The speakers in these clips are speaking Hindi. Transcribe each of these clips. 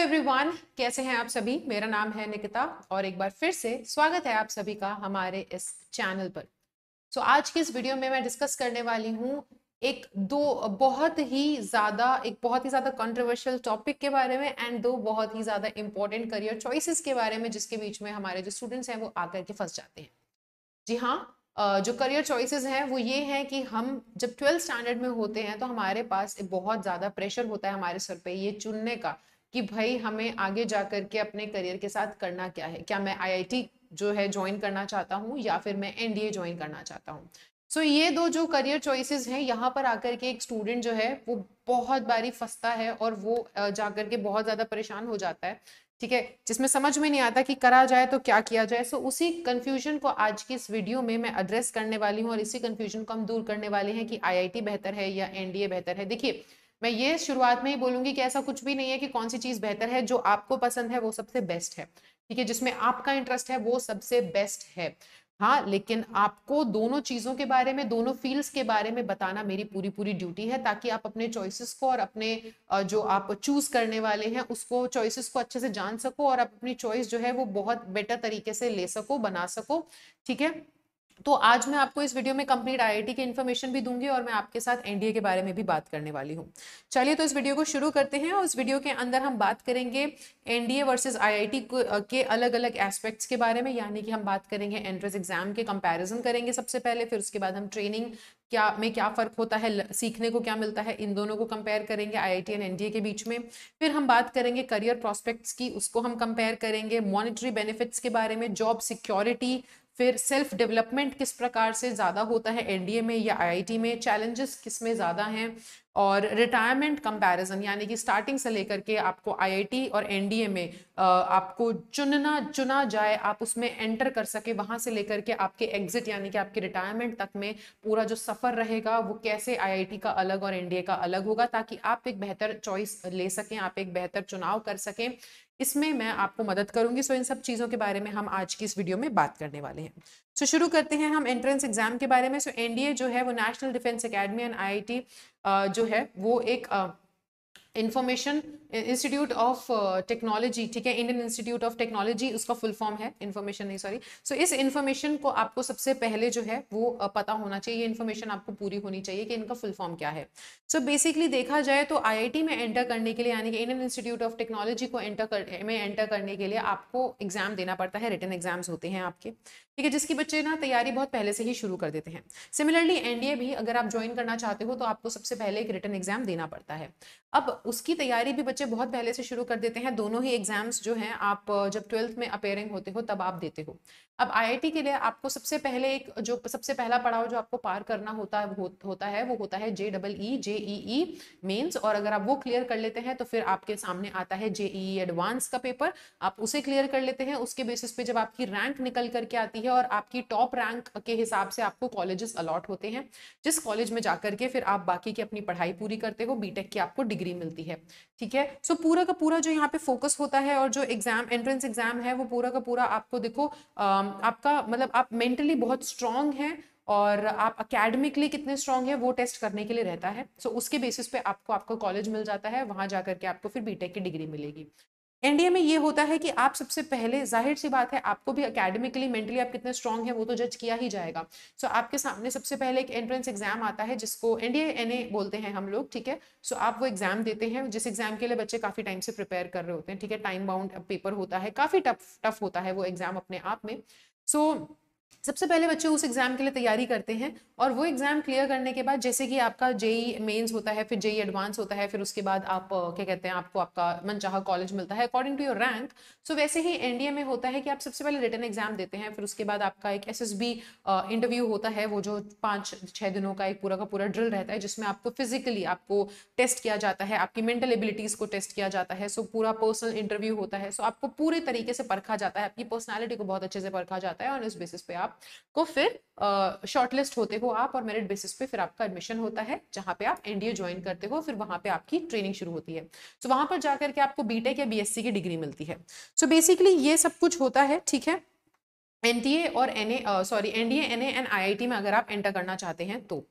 एवरीवन कैसे हैं आप सभी मेरा नाम है निकिता और एक बार फिर से स्वागत है आप सभी का हमारे इस चैनल पर सो so, आज की इस वीडियो में मैं डिस्कस करने वाली हूँ एक दो बहुत ही ज़्यादा एक बहुत ही ज़्यादा कंट्रोवर्शियल टॉपिक के बारे में एंड दो बहुत ही ज़्यादा इंपॉर्टेंट करियर चॉइसिस के बारे में जिसके बीच में हमारे जो स्टूडेंट्स हैं वो आकर के फंस जाते हैं जी हाँ जो करियर चॉइसेस हैं वो ये हैं कि हम जब ट्वेल्थ स्टैंडर्ड में होते हैं तो हमारे पास बहुत ज़्यादा प्रेशर होता है हमारे सर पे ये चुनने का कि भाई हमें आगे जा कर के अपने करियर के साथ करना क्या है क्या मैं आईआईटी जो है ज्वाइन करना चाहता हूँ या फिर मैं एनडीए ज्वाइन करना चाहता हूँ सो so, ये दो जो करियर चॉइसेस हैं यहाँ पर आकर के एक स्टूडेंट जो है वो बहुत बारी फंसता है और वो जाकर के बहुत ज़्यादा परेशान हो जाता है ठीक है जिसमें समझ में नहीं आता कि करा जाए तो क्या किया जाए सो so, उसी कन्फ्यूजन को आज की इस वीडियो में मैं एड्रेस करने वाली हूँ और इसी कन्फ्यूजन को हम दूर करने वाले हैं कि आईआईटी बेहतर है या एनडीए बेहतर है देखिए मैं ये शुरुआत में ही बोलूँगी कि ऐसा कुछ भी नहीं है कि कौन सी चीज़ बेहतर है जो आपको पसंद है वो सबसे बेस्ट है ठीक है जिसमें आपका इंटरेस्ट है वो सबसे बेस्ट है हाँ लेकिन आपको दोनों चीज़ों के बारे में दोनों फील्ड्स के बारे में बताना मेरी पूरी पूरी ड्यूटी है ताकि आप अपने चॉइसेस को और अपने जो आप चूज करने वाले हैं उसको चॉइसेस को अच्छे से जान सको और आप अपनी चॉइस जो है वो बहुत बेटर तरीके से ले सको बना सको ठीक है तो आज मैं आपको इस वीडियो में कंप्लीट आईआईटी की इन्फॉर्मेशन भी दूंगी और मैं आपके साथ एनडीए के बारे में भी बात करने वाली हूँ चलिए तो इस वीडियो को शुरू करते हैं और इस वीडियो के अंदर हम बात करेंगे एनडीए वर्सेस आईआईटी के अलग अलग एस्पेक्ट्स के बारे में यानी कि हम बात करेंगे एंट्रेंस एग्जाम के कंपेरिजन करेंगे सबसे पहले फिर उसके बाद हम ट्रेनिंग क्या में क्या फ़र्क होता है सीखने को क्या मिलता है इन दोनों को कंपेयर करेंगे आईआईटी एंड एनडीए के बीच में फिर हम बात करेंगे करियर प्रॉस्पेक्ट्स की उसको हम कंपेयर करेंगे मॉनिटरी बेनिफिट्स के बारे में जॉब सिक्योरिटी फिर सेल्फ डेवलपमेंट किस प्रकार से ज़्यादा होता है एनडीए में या आईआईटी में चैलेंजेस किस में ज़्यादा हैं और रिटायरमेंट कंपैरिजन यानी कि स्टार्टिंग से लेकर के आपको आईआईटी और एनडीए में आपको चुनना चुना जाए आप उसमें एंटर कर सके वहाँ से लेकर के आपके एग्जिट यानी कि आपके रिटायरमेंट तक में पूरा जो सफ़र रहेगा वो कैसे आईआईटी का अलग और एनडीए का अलग होगा ताकि आप एक बेहतर चॉइस ले सकें आप एक बेहतर चुनाव कर सकें इसमें मैं आपको मदद करूंगी सो इन सब चीज़ों के बारे में हम आज की इस वीडियो में बात करने वाले हैं सो शुरू करते हैं हम एंट्रेंस एग्जाम के बारे में सो एनडीए जो है वो National Defence Academy and I जो है वो एक information uh, Institute of Technology ठीक है इंडियन इंस्टीट्यूट ऑफ टेक्नोलॉजी उसका फुल फॉर्म है इन्फॉर्मेशन नहीं सॉरी सो so, इस इन्फॉर्मेशन को आपको सबसे पहले जो है वो पता होना चाहिए ये इन्फॉर्मेशन आपको पूरी होनी चाहिए कि इनका फुल फॉर्म क्या है सो so, बेसिकली देखा जाए तो आई में एंटर करने के लिए यानी कि इंडियन इंस्टीट्यूट ऑफ टेक्नोलॉजी को एंटर कर में एंटर करने के लिए आपको एग्जाम देना पड़ता है रिटर्न एग्जाम्स होते हैं आपके ठीक है जिसकी बच्चे ना तैयारी बहुत पहले से ही शुरू कर देते हैं सिमिलरली एनडीए भी अगर आप ज्वाइन करना चाहते हो तो आपको सबसे पहले एक रिटर्न एग्जाम देना पड़ता है अब उसकी तैयारी भी बच्चे बच्चे बहुत पहले से शुरू कर देते हैं दोनों ही एग्जाम्स जो हैं आप जब ट्वेल्थ में अपेयरिंग होते हो तब आप देते हो अब आईआईटी के लिए आपको सबसे पहले एक जो सबसे पहला पड़ाव जो आपको पार करना होता हो, होता है वो होता है जे डबल ई जे ई ई मेन्स और अगर आप वो क्लियर कर लेते हैं तो फिर आपके सामने आता है जे ई एडवांस का पेपर आप उसे क्लियर कर लेते हैं उसके बेसिस पे जब आपकी रैंक निकल करके आती है और आपकी टॉप रैंक के हिसाब से आपको कॉलेजेस अलॉट होते हैं जिस कॉलेज में जाकर के फिर आप बाकी की अपनी पढ़ाई पूरी करते हो बीटेक की आपको डिग्री मिलती है ठीक है सो so, पूरा का पूरा जो यहाँ पे फोकस होता है और जो एग्जाम एंट्रेंस एग्जाम है वो पूरा का पूरा आपको देखो आपका मतलब आप मेंटली बहुत स्ट्रांग हैं और आप अकेडमिकली कितने स्ट्रांग है वो टेस्ट करने के लिए रहता है सो so, उसके बेसिस पे आपको आपका कॉलेज मिल जाता है वहाँ जा करके आपको फिर बीटेक की डिग्री मिलेगी एनडीए में ये होता है कि आप सबसे पहले जाहिर सी बात है आपको भी अकेडमिकली मेंटली आप कितने स्ट्रांग हैं वो तो जज किया ही जाएगा सो so, आपके सामने सबसे पहले एक एंट्रेंस एग्जाम आता है जिसको एनडीए एन बोलते हैं हम लोग ठीक है सो so, आप वो एग्जाम देते हैं जिस एग्जाम के लिए बच्चे काफी टाइम से प्रिपेयर कर रहे होते हैं ठीक है टाइम बाउंड पेपर होता है काफी टफ टफ होता है वो एग्जाम अपने आप में सो so, सबसे पहले बच्चे उस एग्ज़ाम के लिए तैयारी करते हैं और वो एग्ज़ाम क्लियर करने के बाद जैसे कि आपका जेई मेंस e होता है फिर जेई एडवांस e होता है फिर उसके बाद आप क्या कहते हैं आपको आपका मनचाहा कॉलेज मिलता है according to your rank so वैसे ही एनडीए में होता है कि आप सबसे पहले रिटर्न एग्जाम देते हैं फिर उसके बाद आपका एक एस इंटरव्यू होता है वो जो पाँच छः दिनों का एक पूरा का पूरा ड्रिल रहता है जिसमें आपको फिजिकली आपको टेस्ट किया जाता है आपकी मेंटल एबिलिटीज़ को टेस्ट किया जाता है सो पूरा पर्सनल इंटरव्यू होता है सो आपको पूरे तरीके से परखा जाता है आपकी पर्सनैलिटी को बहुत अच्छे से परखा जाता है और इस बेसिस पे आप को फिर शॉर्टलिस्ट होते हो आप और मेरिट बेसिस पे फिर आपका एडमिशन होता है जहां पे आप एनडीए ज्वाइन करते हो फिर वहां पे आपकी ट्रेनिंग शुरू होती है सो so, वहां पर जाकर के आपको बीटेक या बीएससी की डिग्री मिलती है सो so, बेसिकली ये सब कुछ होता है ठीक है एनटीए और N sorry NDA D N and I में अगर आप एंटर करना चाहते हैं तो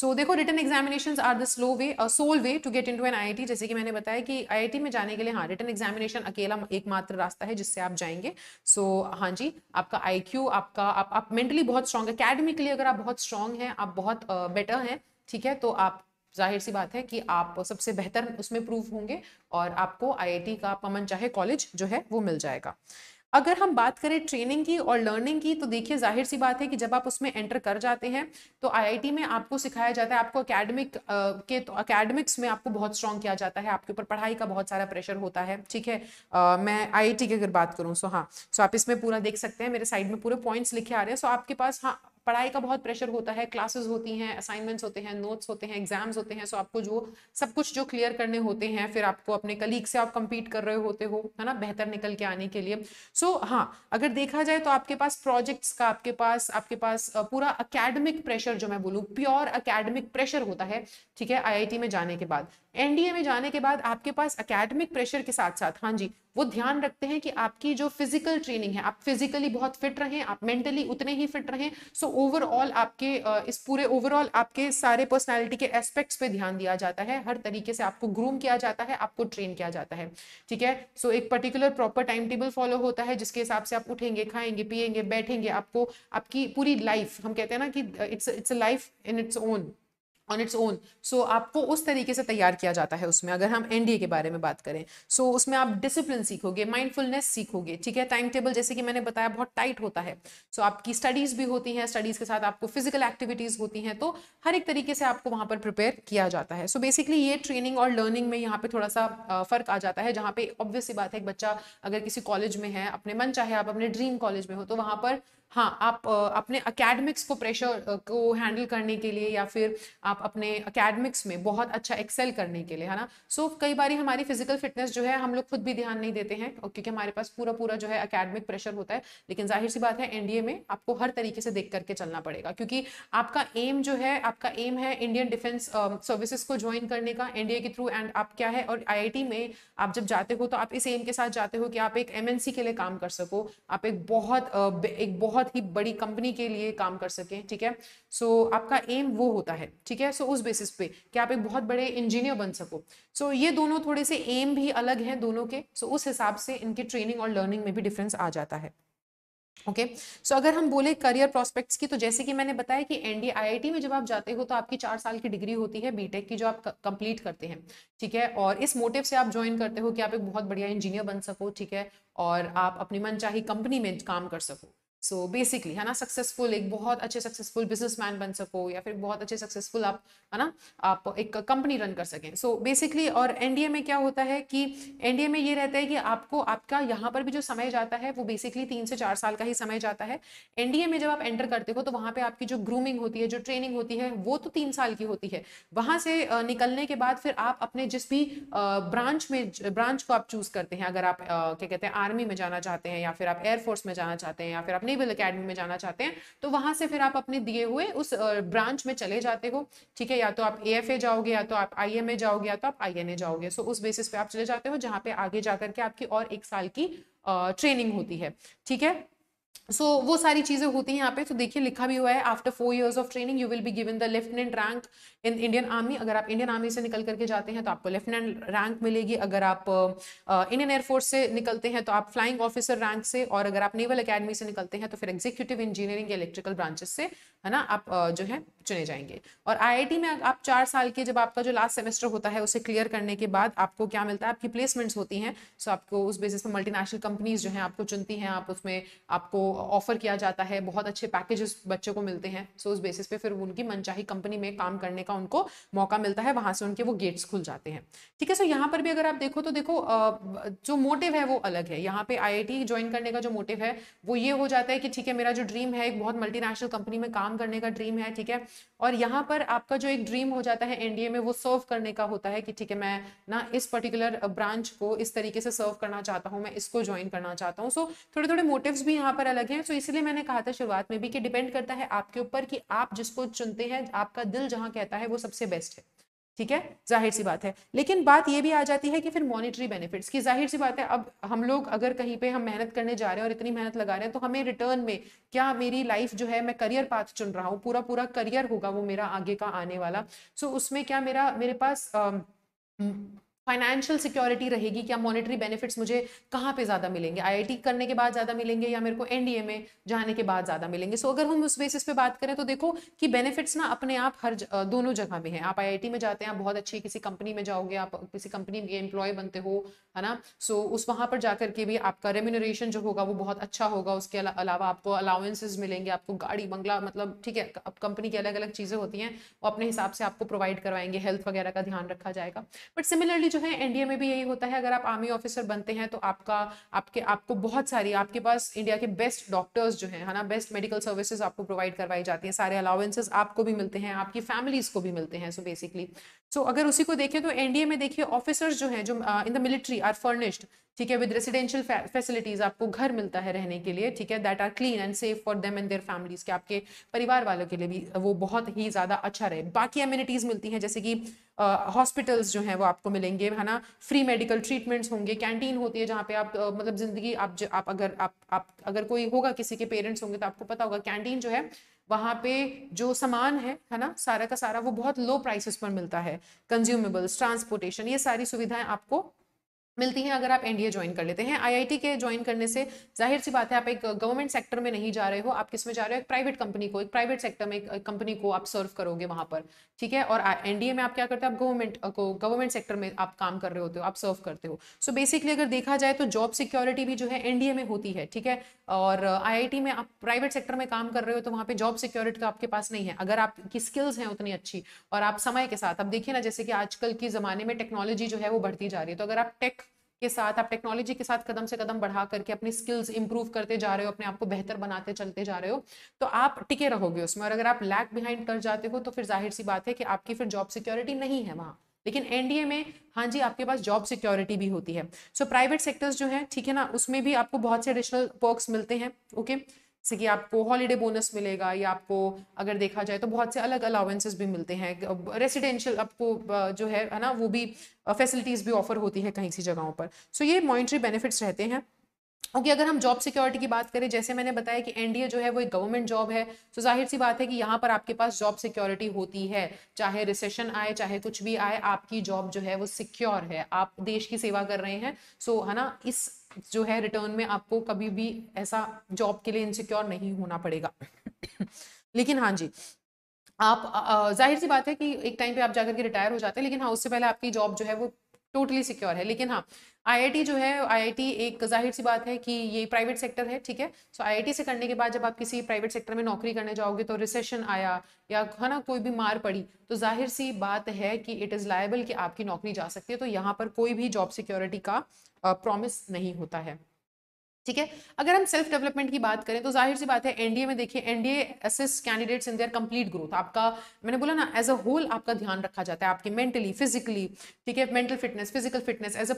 सो देखो written examination are the slow way sole way to get into N I जैसे कि मैंने बताया कि आई में जाने के लिए हाँ रिटर्न एग्जामिनेशन अकेला एकमात्र रास्ता है जिससे आप जाएंगे सो so, हाँ जी आपका आई आपका आप, आप मेंटली बहुत स्ट्रांग अकेडमिकली अगर आप बहुत स्ट्रांग हैं आप बहुत बेटर uh, हैं ठीक है तो आप जाहिर सी बात है कि आप सबसे बेहतर उसमें प्रूव होंगे और आपको आई का पमन चाहे कॉलेज जो है वो मिल जाएगा अगर हम बात करें ट्रेनिंग की और लर्निंग की तो देखिए जाहिर सी बात है कि जब आप उसमें एंटर कर जाते हैं तो आईआईटी में आपको सिखाया जाता है आपको अकेडमिक के तो अकेडमिक्स में आपको बहुत स्ट्रॉन्ग किया जाता है आपके ऊपर पढ़ाई का बहुत सारा प्रेशर होता है ठीक है आ, मैं आई की अगर बात करूँ सो हाँ सो आप इसमें पूरा देख सकते हैं मेरे साइड में पूरे पॉइंट्स लिखे आ रहे हैं सो आपके पास हाँ पढ़ाई का बहुत प्रेशर होता है क्लासेस होती हैं असाइनमेंट्स होते हैं नोट्स होते हैं एग्जाम्स होते हैं सो आपको जो सब कुछ जो क्लियर करने होते हैं फिर आपको अपने कलीग से आप कंपीट कर रहे होते हो है ना बेहतर निकल के आने के लिए सो so, हाँ अगर देखा जाए तो आपके पास प्रोजेक्ट्स का आपके पास आपके पास पूरा अकेडमिक प्रेशर जो मैं बोलूँ प्योर अकेडमिक प्रेशर होता है ठीक है आई में जाने के बाद एनडीए में जाने के बाद आपके पास अकेडमिक प्रेशर के साथ साथ हाँ जी वो ध्यान रखते हैं कि आपकी जो फिजिकल ट्रेनिंग है आप फिजिकली बहुत फिट रहें आप मेंटली उतने ही फिट रहें सो ओवरऑल आपके इस पूरे ओवरऑल आपके सारे पर्सनालिटी के एस्पेक्ट्स पे ध्यान दिया जाता है हर तरीके से आपको ग्रूम किया जाता है आपको ट्रेन किया जाता है ठीक है सो एक particular proper time table follow होता है जिसके हिसाब से आप उठेंगे खाएंगे पियेंगे बैठेंगे आपको आपकी पूरी लाइफ हम कहते हैं ना कि it's it's a life in its own on its own so आपको उस तरीके से तैयार किया जाता है उसमें अगर हम एनडीए के बारे में बात करें सो so, उसमें आप डिसिप्लिन सीखोगे माइंडफुलनेस सीखोगे ठीक है टाइम टेबल जैसे कि मैंने बताया बहुत टाइट होता है सो so, आपकी स्टडीज़ भी होती हैं स्टडीज़ के साथ आपको फिजिकल एक्टिविटीज़ होती हैं तो हर एक तरीके से आपको वहाँ पर प्रिपेयर किया जाता है सो so, बेसिकली ये ट्रेनिंग और लर्निंग में यहाँ पर थोड़ा सा फ़र्क आ जाता है जहाँ पे ऑब्वियसली बात है एक बच्चा अगर किसी कॉलेज में है अपने मन चाहे आप अपने ड्रीम कॉलेज में हो तो वहाँ पर हाँ आप अपने अकेडमिक्स को प्रेशर को हैंडल करने के लिए या फिर आप अपने अकेडमिक्स में बहुत अच्छा एक्सेल करने के लिए है ना सो so, कई बार हमारी फिजिकल फिटनेस जो है हम लोग खुद भी ध्यान नहीं देते हैं क्योंकि हमारे पास पूरा पूरा जो है अकेडमिक प्रेशर होता है लेकिन जाहिर सी बात है एनडीए में आपको हर तरीके से देख करके चलना पड़ेगा क्योंकि आपका एम जो है आपका एम है इंडियन डिफेंस सर्विसेज को ज्वाइन करने का एनडीए के थ्रू एंड आप क्या है और आई में आप जब जाते हो तो आप इस एम के साथ जाते हो कि आप एक एम के लिए काम कर सको आप एक बहुत एक बहुत बहुत ही बड़ी कंपनी के लिए काम कर सकें ठीक है सो so, आपका एम वो होता है ठीक है सो so, उस बेसिस पे कि आप एक बहुत बड़े इंजीनियर बन सको सो so, ये दोनों थोड़े से एम भी अलग हैं दोनों के सो so, उस हिसाब से इनके ट्रेनिंग और लर्निंग में भी डिफरेंस आ जाता है ओके okay. सो so, अगर हम बोले करियर प्रोस्पेक्ट्स की तो जैसे कि मैंने बताया कि एनडीआईआईटी में जब आप जाते हो तो आपकी चार साल की डिग्री होती है बीटेक की जो आप कंप्लीट करते हैं ठीक है और इस मोटिव से आप ज्वाइन करते हो कि आप एक बहुत बढ़िया इंजीनियर बन सको ठीक है और आप अपनी मनचाही कंपनी में काम कर सको सो so बेसिकली है ना सक्सेसफुल एक बहुत अच्छे सक्सेसफुल बिजनेसमैन बन सको या फिर बहुत अच्छे सक्सेसफुल आप है ना आप एक कंपनी रन कर सकें सो बेसिकली और एनडीए में क्या होता है कि एनडीए में ये रहता है कि आपको आपका यहाँ पर भी जो समय जाता है वो बेसिकली तीन से चार साल का ही समय जाता है एनडीए में जब आप एंटर करते हो तो वहाँ पर आपकी जो ग्रूमिंग होती है जो ट्रेनिंग होती है वो तो तीन साल की होती है वहाँ से निकलने के बाद फिर आप अपने जिस भी ब्रांच में ब्रांच को आप चूज करते हैं अगर आप क्या कहते हैं आर्मी में जाना चाहते हैं या फिर आप एयरफोर्स में जाना चाहते हैं या फिर अपने ट्रेडेबल अकेडमी में जाना चाहते हैं तो वहां से फिर आप अपने दिए हुए उस ब्रांच में चले जाते हो ठीक है या तो आप ए जाओगे या तो आप आई जाओगे या तो आप आई जाओगे सो उस बेसिस पे आप चले जाते हो जहाँ पे आगे जाकर के आपकी और एक साल की ट्रेनिंग होती है ठीक है सो so, वो सारी चीज़ें होती हैं यहाँ पे तो देखिए लिखा भी हुआ है after four years of training you will be given the lieutenant rank in Indian Army अगर आप इंडियन आर्मी से निकल करके जाते हैं तो आपको लेफ्टिनेंट रैंक मिलेगी अगर आप इंडियन एयरफोर्स से निकलते हैं तो आप फ्लाइंग ऑफिसर रैंक से और अगर आप नेवल अकेडमी से निकलते हैं तो फिर एग्जीक्यूटिव इंजीनियरिंग या इलेक्ट्रिकल ब्रांचेस से है ना आप जो है चुने जाएंगे और आई में आप चार साल के जब आपका जो लास्ट सेमेस्टर होता है उसे क्लियर करने के बाद आपको क्या मिलता है आपकी प्लेसमेंट्स होती हैं सो आपको उस बेसिस पर मल्टीनेशनल कंपनीज जो हैं आपको चुनती हैं आप उसमें आपको ऑफ़र किया जाता है बहुत अच्छे पैकेजेस बच्चों को मिलते हैं सो उस बेसिस पे फिर उनकी मनचाही कंपनी में काम करने का उनको मौका मिलता है वहां से उनके वो गेट्स खुल जाते हैं ठीक है सो यहाँ पर भी अगर आप देखो तो देखो जो मोटिव है वो अलग है यहाँ पे आई ज्वाइन करने का जो मोटिव है वो ये हो जाता है कि ठीक है मेरा जो ड्रीम है एक बहुत मल्टीनेशनल कंपनी में काम करने का ड्रीम है ठीक है और यहाँ पर आपका जो एक ड्रीम हो जाता है एनडीए में वो सर्व करने का होता है कि ठीक है मैं ना इस पर्टिकुलर ब्रांच को इस तरीके से सर्व करना चाहता हूँ मैं इसको ज्वाइन करना चाहता हूँ सो थोड़े थोड़े मोटिव्स भी यहाँ पर अलग है सो तो so, इसलिए मैंने कहा था शुरुआत में भी कि डिपेंड करता है आपके ऊपर कि आप जिसको चुनते हैं आपका दिल जहाँ कहता है वो सबसे बेस्ट है ठीक है जाहिर सी बात है लेकिन बात ये भी आ जाती है कि फिर मॉनिटरी बेनिफिट्स की जाहिर सी बात है अब हम लोग अगर कहीं पे हम मेहनत करने जा रहे हैं और इतनी मेहनत लगा रहे हैं तो हमें रिटर्न में क्या मेरी लाइफ जो है मैं करियर पाथ चुन रहा हूँ पूरा पूरा करियर होगा वो मेरा आगे का आने वाला सो उसमें क्या मेरा मेरे पास आ, फाइनेंशियल सिक्योरिटी रहेगी क्या मॉनेटरी बेनिफिट्स मुझे कहाँ पे ज़्यादा मिलेंगे आईआईटी करने के बाद ज़्यादा मिलेंगे या मेरे को एनडीए में जाने के बाद ज़्यादा मिलेंगे सो so, अगर हम उस बेसिस पे बात करें तो देखो कि बेनिफिट्स ना अपने आप हर दोनों जगह में हैं आप आईआईटी में जाते हैं आप बहुत अच्छी किसी कंपनी में जाओगे आप किसी कंपनी में एम्प्लॉय बनते हो है ना सो so, उस वहाँ पर जाकर के भी आपका रेम्यूनरेशन जो होगा वो बहुत अच्छा होगा उसके अलावा आपको अलाउंसेज मिलेंगे आपको गाड़ी बंगला मतलब ठीक है अब कंपनी की अलग अलग चीज़ें होती हैं वो अपने हिसाब से आपको प्रोवाइड करवाएंगे हेल्थ वगैरह का ध्यान रखा जाएगा बट सिमिलरली जो है एनडीए में भी यही होता है अगर आप आर्मी ऑफिसर बनते हैं तो आपका आपके आपको बहुत सारी आपके पास इंडिया के बेस्ट डॉक्टर्स जो है ना बेस्ट मेडिकल सर्विसेज आपको प्रोवाइड करवाई जाती हैं सारे अलाउेंसेज आपको भी मिलते हैं आपकी फैमिलीज को भी मिलते हैं सो बेसिकली सो अगर उसी को देखें तो एनडीए में देखिए ऑफिसर्स जो है जो in the military are furnished ठीक है विद रेसिडेंशियल फैसिलिटीज आपको घर मिलता है रहने के लिए ठीक है that are clean and safe for them and their families के आपके परिवार वालों के लिए भी वो बहुत ही ज़्यादा अच्छा रहे बाकी एम्यूनिटीज़ मिलती हैं जैसे कि हॉस्पिटल्स जो हैं वो आपको मिलेंगे है ना फ्री मेडिकल ट्रीटमेंट्स होंगे कैंटीन होती है जहाँ पे आप uh, मतलब ज़िंदगी आप ज, आप अगर आप आप अगर कोई होगा किसी के पेरेंट्स होंगे तो आपको पता होगा कैंटीन जो है वहाँ पे जो सामान है है ना सारा का सारा वो बहुत लो प्राइसेस पर मिलता है कंज्यूमेबल्स ट्रांसपोर्टेशन ये सारी सुविधाएं आपको मिलती हैं अगर आप एनडीए ज्वाइन कर लेते हैं आईआईटी के ज्वाइन करने से जाहिर सी बात है आप एक गवर्नमेंट सेक्टर में नहीं जा रहे हो आप किस में जा रहे हो एक प्राइवेट कंपनी को एक प्राइवेट सेक्टर में एक कंपनी को आप सर्व करोगे वहां पर ठीक है और एनडीए में आप क्या करते हो आप गवर्नमेंट को गवर्नमेंट सेक्टर में आप काम कर रहे होते हो आप सर्व करते हो सो so बेसिकली अगर देखा जाए तो जॉब सिक्योरिटी भी जो है एनडीए में होती है ठीक है और आई में आप प्राइवेट सेक्टर में काम कर रहे हो तो वहाँ पर जॉब सिक्योरिटी तो आपके पास नहीं है अगर आपकी स्किल्स हैं उतनी अच्छी और आप समय के साथ अब देखिए ना जैसे कि आजकल के ज़माने में टेक्नोलॉजी जो है वो बढ़ती जा रही है तो अगर आप टेक के साथ आप टेक्नोलॉजी के साथ कदम से कदम बढ़ा करके अपनी स्किल्स इंप्रूव करते जा रहे हो अपने आप को बेहतर बनाते चलते जा रहे हो तो आप टिके रहोगे उसमें और अगर आप लैक बिहाइंड कर जाते हो तो फिर जाहिर सी बात है कि आपकी फिर जॉब सिक्योरिटी नहीं है वहाँ लेकिन एनडीए में हाँ जी आपके पास जॉब सिक्योरिटी भी होती है सो प्राइवेट सेक्टर्स जो है ठीक है ना उसमें भी आपको बहुत से एडिशनल पर्क्स मिलते हैं ओके okay? जैसे कि आपको हॉलीडे बोनस मिलेगा या आपको अगर देखा जाए तो बहुत से अलग अलाउेंसेस भी मिलते हैं रेसिडेंशियल आपको जो है है ना वो भी फैसिलिटीज़ भी ऑफर होती है कहीं सी जगहों पर सो ये मॉनिटरी बेनिफिट्स रहते हैं ओके okay, अगर हम जॉब सिक्योरिटी की बात करें जैसे मैंने बताया कि एनडीए जो है वो एक गवर्नमेंट जॉब है तो जाहिर सी बात है कि यहाँ पर आपके पास जॉब सिक्योरिटी होती है चाहे रिसेशन आए चाहे कुछ भी आए आपकी जॉब जो है वो सिक्योर है आप देश की सेवा कर रहे हैं सो है ना इस जो है रिटर्न में आपको कभी भी ऐसा जॉब के लिए इनसिक्योर नहीं होना पड़ेगा लेकिन हाँ जी आप जाहिर सी बात है कि एक टाइम पे आप जाकर के रिटायर हो जाते हैं लेकिन हाँ उससे पहले आपकी जॉब जो है वो टोटली सिक्योर है लेकिन हाँ आईआईटी जो है आईआईटी एक जाहिर सी बात है कि ये प्राइवेट सेक्टर है ठीक है सो so, आईआईटी से करने के बाद जब आप किसी प्राइवेट सेक्टर में नौकरी करने जाओगे तो रिसेशन आया या है ना कोई भी मार पड़ी तो जाहिर सी बात है कि इट इज़ लाइबल कि आपकी नौकरी जा सकती है तो यहाँ पर कोई भी जॉब सिक्योरिटी का प्रॉमिस नहीं होता है ठीक है अगर हम सेल्फ डेवलपमेंट की बात करें तो जाहिर सी बात है एनडीए में देखिए NDA assist candidates in their complete growth आपका मैंने बोला ना एज अ होल आपका ध्यान रखा जाता है आपके मेंटली फिजिकली ठीक है mental fitness physical fitness as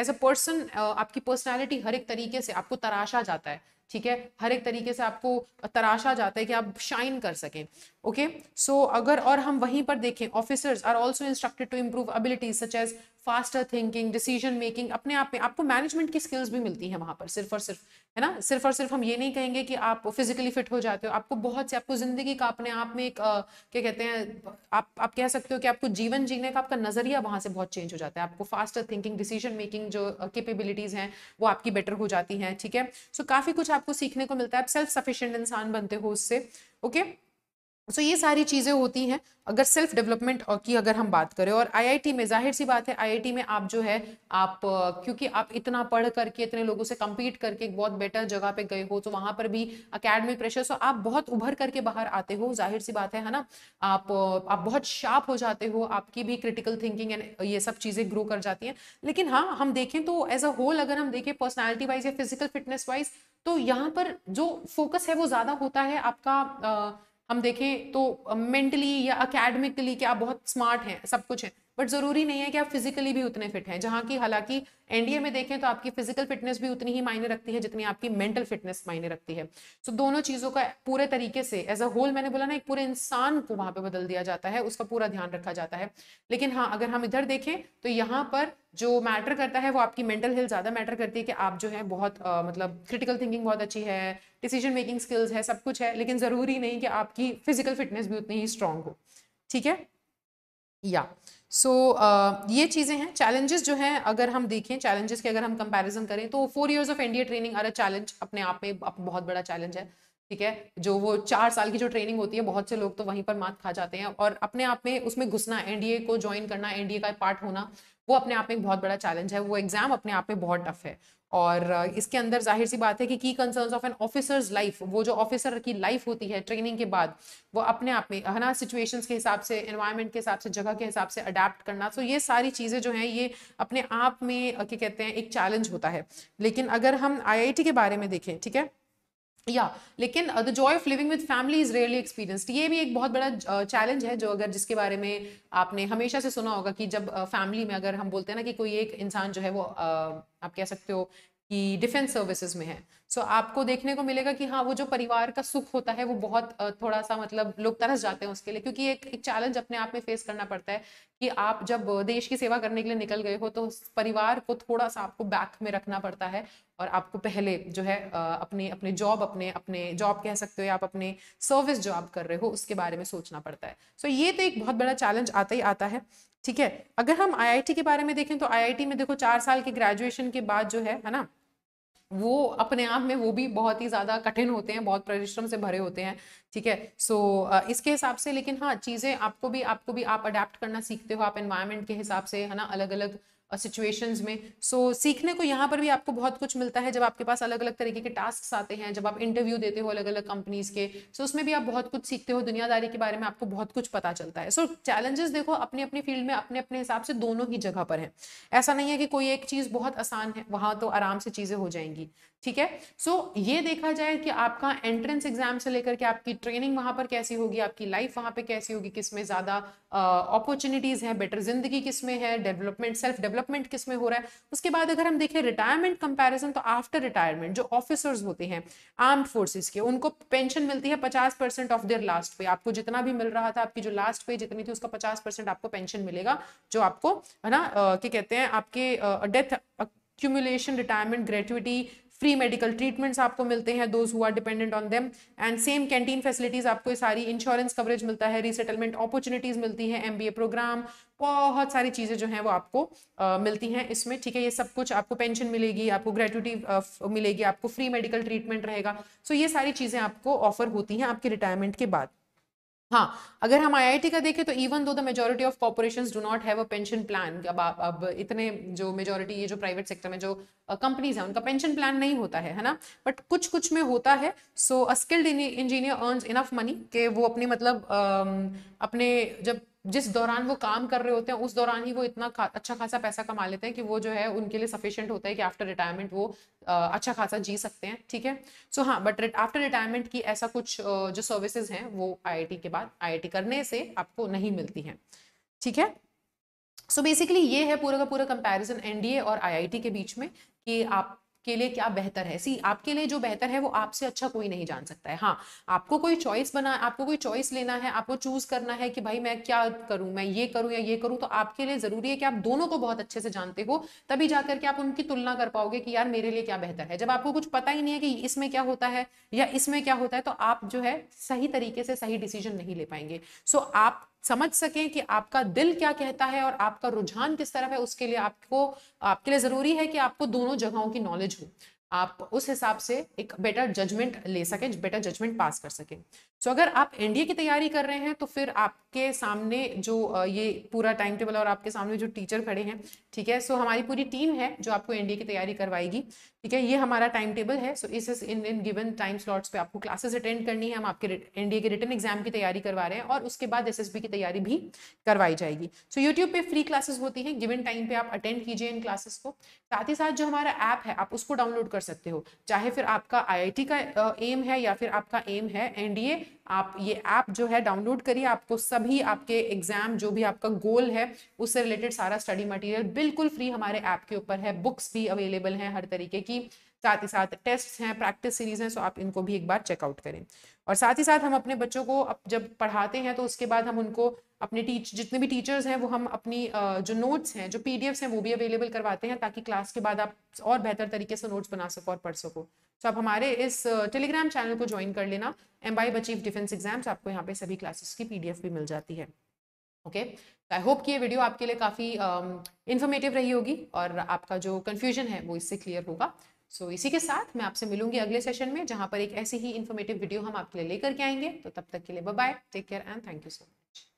as a person आपकी पर्सनैलिटी हर एक तरीके से आपको तराशा जाता है ठीक है हर एक तरीके से आपको तराशा जाता है कि आप शाइन कर सकें ओके सो so, अगर और हम वहीं पर देखें officers are also instructed to improve abilities such as faster thinking decision making अपने आप में आपको मैनेजमेंट की स्किल्स भी मिलती है वहां पर सिर्फ और सिर्फ है ना सिर्फ और सिर्फ हम ये नहीं कहेंगे कि आप फिजिकली फिट हो जाते हो आपको बहुत से आपको जिंदगी का अपने आप में एक आ, क्या कहते हैं आप आप कह सकते हो कि आपको जीवन जीने का आपका नजरिया वहां से बहुत चेंज हो जाता है आपको फास्टर थिंकिंग डिसीजन मेकिंग जो कैपेबिलिटीज हैं वो आपकी बेटर हो जाती हैं ठीक है सो so, काफी कुछ आपको सीखने को मिलता है आप सेल्फ सफिशियंट इंसान बनते हो उससे ओके okay? सो ये सारी चीज़ें होती हैं अगर सेल्फ डेवलपमेंट की अगर हम बात करें और आईआईटी में जाहिर सी बात है आईआईटी में आप जो है आप क्योंकि आप इतना पढ़ करके इतने लोगों से कम्पीट करके एक बहुत बेटर जगह पे गए हो तो वहाँ पर भी अकेडमिक प्रेशर सो आप बहुत उभर करके बाहर आते हो जाहिर सी बात है है ना आप आप बहुत शार्प हो जाते हो आपकी भी क्रिटिकल थिंकिंग एंड ये सब चीज़ें ग्रो कर जाती हैं लेकिन हाँ हम देखें तो एज अ होल अगर हम देखें पर्सनैलिटी वाइज या फिजिकल फिटनेस वाइज तो यहाँ पर जो फोकस है वो ज़्यादा होता है आपका हम देखें तो मेंटली uh, या अकेडमिकली क्या बहुत स्मार्ट हैं सब कुछ है बट ज़रूरी नहीं है कि आप फिजिकली भी उतने फिट हैं जहाँ की हालांकि एनडीए में देखें तो आपकी फिजिकल फिटनेस भी उतनी ही मायने रखती है जितनी आपकी मेंटल फिटनेस मायने रखती है सो so, दोनों चीज़ों का पूरे तरीके से एज अ होल मैंने बोला ना एक पूरे इंसान को वहाँ पर बदल दिया जाता है उसका पूरा ध्यान रखा जाता है लेकिन हाँ अगर हम इधर देखें तो यहाँ पर जो मैटर करता है वो आपकी मेंटल हेल्थ ज़्यादा मैटर करती है कि आप जो है बहुत आ, मतलब क्रिटिकल थिंकिंग बहुत अच्छी है डिसीजन मेकिंग स्किल्स है सब कुछ है लेकिन ज़रूरी नहीं कि आपकी फिजिकल फिटनेस भी उतनी ही स्ट्रांग हो ठीक है या yeah. सो so, uh, ये चीज़ें हैं चैलेंजेस जो हैं अगर हम देखें चैलेंजेस के अगर हम कंपैरिजन करें तो four years of NDA training are challenge अपने आप में बहुत बड़ा चैलेंज है ठीक है जो वो चार साल की जो ट्रेनिंग होती है बहुत से लोग तो वहीं पर मात खा जाते हैं और अपने आप में उसमें घुसना एनडीए को ज्वाइन करना एनडीए का पार्ट होना वो अपने आप में एक बहुत बड़ा चैलेंज है वो एग्ज़ाम अपने आप में बहुत टफ है और इसके अंदर जाहिर सी बात है कि की concerns of an officer's life वो जो ऑफिसर की लाइफ होती है ट्रेनिंग के बाद वो अपने आप में है ना सिचुएशंस के हिसाब से एनवायरनमेंट के हिसाब से जगह के हिसाब से अडेप्ट करना तो ये सारी चीज़ें जो हैं ये अपने आप में क्या कहते हैं एक चैलेंज होता है लेकिन अगर हम आई के बारे में देखें ठीक है या लेकिन the joy of living with family is really experienced ये भी एक बहुत बड़ा चैलेंज uh, है जो अगर जिसके बारे में आपने हमेशा से सुना होगा कि जब फैमिली uh, में अगर हम बोलते हैं ना कि कोई एक इंसान जो है वो uh, आप कह सकते हो कि डिफेंस सर्विसेज में है सो so, आपको देखने को मिलेगा कि हाँ वो जो परिवार का सुख होता है वो बहुत थोड़ा सा मतलब लोग तरस जाते हैं उसके लिए क्योंकि एक एक चैलेंज अपने आप में फेस करना पड़ता है कि आप जब देश की सेवा करने के लिए निकल गए हो तो परिवार को थोड़ा सा आपको बैक में रखना पड़ता है और आपको पहले जो है अपने अपने जॉब अपने अपने जॉब कह सकते हो या आप अपने सर्विस जो आप कर रहे हो उसके बारे में सोचना पड़ता है सो so, ये तो एक बहुत बड़ा चैलेंज आता ही आता है ठीक है अगर हम आईआईटी के बारे में देखें तो आईआईटी में देखो चार साल के ग्रेजुएशन के बाद जो है है ना वो अपने आप में वो भी बहुत ही ज़्यादा कठिन होते हैं बहुत परिश्रम से भरे होते हैं ठीक है सो so, इसके हिसाब से लेकिन हाँ चीज़ें आपको भी आपको भी आप अडेप्ट करना सीखते हो आप एनवायरमेंट के हिसाब से है ना अलग अलग सिचुएशंस में सो so, सीखने को यहाँ पर भी आपको बहुत कुछ मिलता है जब आपके पास अलग अलग तरीके के टास्क आते हैं जब आप इंटरव्यू देते हो अलग अलग कंपनीज के सो so, उसमें भी आप बहुत कुछ सीखते हो दुनियादारी के बारे में आपको बहुत कुछ पता चलता है सो so, चैलेंजेस देखो अपने अपने फील्ड में अपने अपने हिसाब से दोनों ही जगह पर हैं ऐसा नहीं है कि कोई एक चीज़ बहुत आसान है वहाँ तो आराम से चीज़ें हो जाएंगी ठीक है सो so, ये देखा जाए कि आपका एंट्रेंस एग्जाम से लेकर के आपकी ट्रेनिंग वहां पर कैसी होगी आपकी लाइफ वहां पे कैसी होगी किस में ज्यादा अपॉर्चुनिटीज है बेटर जिंदगी किस में है डेवलपमेंट सेल्फ डेवलपमेंट किस में हो रहा है उसके बाद अगर हम देखें रिटायरमेंट कंपैरिजन तो आफ्टर रिटायरमेंट जो ऑफिसर्स होते हैं आर्म्ड फोर्सेज के उनको पेंशन मिलती है पचास परसेंट ऑफ देयर लास्ट पे आपको जितना भी मिल रहा था आपकी जो लास्ट पे जितनी थी उसका पचास परसेंट आपको पेंशन मिलेगा जो आपको है ना क्या कहते हैं आपके death cumulation retirement gratuity free medical treatments आपको मिलते हैं those who dependent on them and same canteen facilities आपको सारी इंश्योरेंस कवरेज मिलता है रीसेटलमेंट अपॉर्चुनिटीज मिलती है एम प्रोग्राम बहुत सारी चीज़ें जो हैं वो आपको आ, मिलती हैं इसमें ठीक है ये सब कुछ आपको पेंशन मिलेगी आपको ग्रेचुटी मिलेगी आपको फ्री मेडिकल ट्रीटमेंट रहेगा सो so ये सारी चीज़ें आपको ऑफर होती हैं आपके रिटायरमेंट के बाद हाँ अगर हम आईआईटी का देखें तो even though the majority of corporation do not have a pension plan अब आप अब इतने जो मेजोरिटी ये जो प्राइवेट सेक्टर में जो कंपनीज हैं उनका पेंशन प्लान नहीं होता है है ना बट कुछ कुछ में होता है so a skilled engineer earn enough money के वो अपने मतलब अपने जब जिस दौरान वो काम कर रहे होते हैं उस दौरान ही वो इतना खा, अच्छा खासा पैसा कमा लेते हैं कि वो जो है उनके लिए सफिशियंट होता है कि आफ्टर रिटायरमेंट वो आ, अच्छा खासा जी सकते हैं ठीक है सो so, हाँ बट आफ्टर रिटायरमेंट की ऐसा कुछ जो सर्विसेज हैं वो आई के बाद आई करने से आपको नहीं मिलती हैं ठीक है सो so बेसिकली ये है पूरा का पूरा कंपेरिजन एनडीए और आई के बीच में कि आप के लिए क्या बेहतर है सी आपके लिए जो बेहतर है वो आपसे अच्छा कोई नहीं जान सकता है हाँ आपको कोई चॉइस बना आपको कोई चॉइस लेना है आपको चूज करना है कि भाई मैं क्या करूं मैं ये करूं या ये करूं तो आपके लिए जरूरी है कि आप दोनों को बहुत अच्छे से जानते हो तभी जाकर के आप उनकी तुलना कर पाओगे कि यार मेरे लिए क्या बेहतर है जब आपको कुछ पता ही नहीं है कि इसमें क्या होता है या इसमें क्या होता है तो आप जो है सही तरीके से सही डिसीजन नहीं ले पाएंगे सो आप समझ सकें कि आपका दिल क्या कहता है और आपका रुझान किस तरफ है उसके लिए आपको आपके लिए ज़रूरी है कि आपको दोनों जगहों की नॉलेज हो आप उस हिसाब से एक बेटर जजमेंट ले सकें बेटर जजमेंट पास कर सकें सो अगर आप एनडीए की तैयारी कर रहे हैं तो फिर आपके सामने जो ये पूरा टाइम टेबल और आपके सामने जो टीचर खड़े हैं ठीक है सो हमारी पूरी टीम है जो आपको एनडीए की तैयारी करवाएगी ठीक है ये हमारा टाइम टेबल है सो इस in in given time slots पे आपको क्लासेस अटेंड करनी है हम आपके एनडीए के रिटर्न एग्जाम की तैयारी करवा रहे हैं और उसके बाद एस की तैयारी भी करवाई जाएगी सो यूट्यूब पे फ्री क्लासेस होती हैं गिवन टाइम पे आप अटेंड कीजिए इन क्लासेस को साथ ही साथ जो हमारा ऐप है आप उसको डाउनलोड कर सकते हो चाहे फिर आपका आई का एम है या फिर आपका एम है एनडीए आप ये ऐप जो है डाउनलोड करिए आपको सभी आपके एग्जाम जो भी आपका गोल है उससे रिलेटेड सारा स्टडी मटेरियल बिल्कुल फ्री हमारे ऐप के ऊपर है बुक्स भी अवेलेबल हैं हर तरीके की साथ ही साथ टेस्ट हैं प्रैक्टिस सीरीज हैं सो आप इनको भी एक बार चेकआउट करें और साथ ही साथ हम अपने बच्चों को अब जब पढ़ाते हैं तो उसके बाद हम उनको अपने टीच जितने भी टीचर्स हैं वो हम अपनी जो नोट्स हैं जो पीडीएफ्स हैं वो भी अवेलेबल करवाते हैं ताकि क्लास के बाद आप और बेहतर तरीके से नोट्स बना सको और पढ़ सको तो आप हमारे इस टेलीग्राम चैनल को ज्वाइन कर लेना एम बाई बचीव डिफेंस एग्जाम्स आपको यहाँ पे सभी क्लासेस की पीडीएफ भी मिल जाती है ओके तो आई होप कि ये वीडियो आपके लिए काफ़ी इन्फॉर्मेटिव um, रही होगी और आपका जो कन्फ्यूजन है वो इससे क्लियर होगा सो so, इसी के साथ मैं आपसे मिलूंगी अगले सेशन में जहाँ पर एक ऐसी ही इन्फॉर्मेटिव वीडियो हम आपके लिए लेकर के आएंगे तो तब तक के लिए bye take care and thank you so much